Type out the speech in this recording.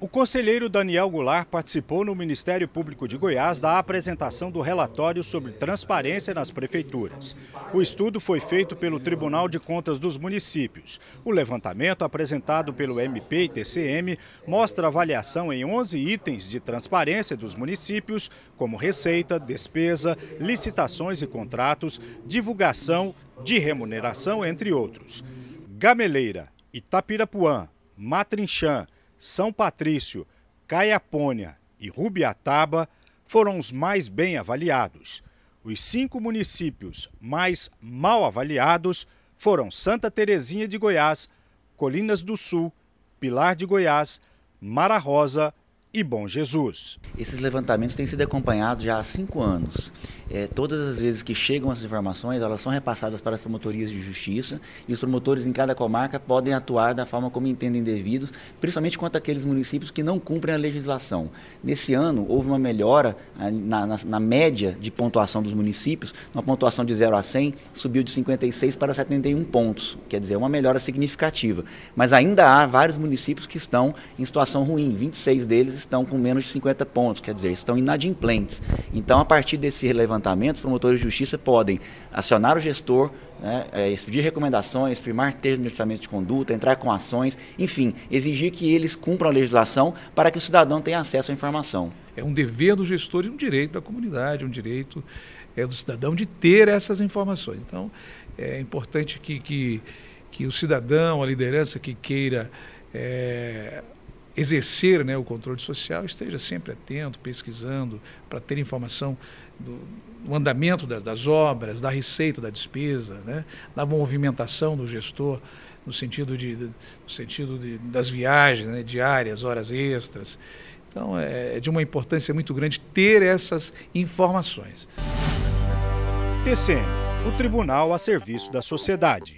O conselheiro Daniel Goulart participou no Ministério Público de Goiás da apresentação do relatório sobre transparência nas prefeituras. O estudo foi feito pelo Tribunal de Contas dos Municípios. O levantamento apresentado pelo MP e TCM mostra avaliação em 11 itens de transparência dos municípios, como receita, despesa, licitações e contratos, divulgação de remuneração, entre outros. Gameleira, Itapirapuã, Matrinchã, são Patrício, Caiapônia e Rubiataba foram os mais bem avaliados. Os cinco municípios mais mal avaliados foram Santa Terezinha de Goiás, Colinas do Sul, Pilar de Goiás, Mara Rosa e Bom Jesus. Esses levantamentos têm sido acompanhados já há cinco anos é, todas as vezes que chegam essas informações, elas são repassadas para as promotorias de justiça e os promotores em cada comarca podem atuar da forma como entendem devidos, principalmente quanto àqueles municípios que não cumprem a legislação. Nesse ano, houve uma melhora ah, na, na, na média de pontuação dos municípios, uma pontuação de 0 a 100 subiu de 56 para 71 pontos, quer dizer, uma melhora significativa. Mas ainda há vários municípios que estão em situação ruim, 26 deles estão com menos de 50 pontos, quer dizer, estão inadimplentes. Então, a partir desse relevante promotores de justiça podem acionar o gestor, né, é, recomendações, firmar termos de orçamento de conduta, entrar com ações, enfim, exigir que eles cumpram a legislação para que o cidadão tenha acesso à informação. É um dever do gestor e um direito da comunidade, um direito é, do cidadão de ter essas informações. Então, é importante que, que, que o cidadão, a liderança que queira é, exercer né, o controle social esteja sempre atento, pesquisando, para ter informação do, do andamento das, das, obras, da receita, da despesa, né, da movimentação do gestor no sentido, de, de no sentido de, das viagens né, diárias, horas extras. Então, é, é de uma importância muito grande ter essas informações. TCM, o Tribunal a Serviço da Sociedade.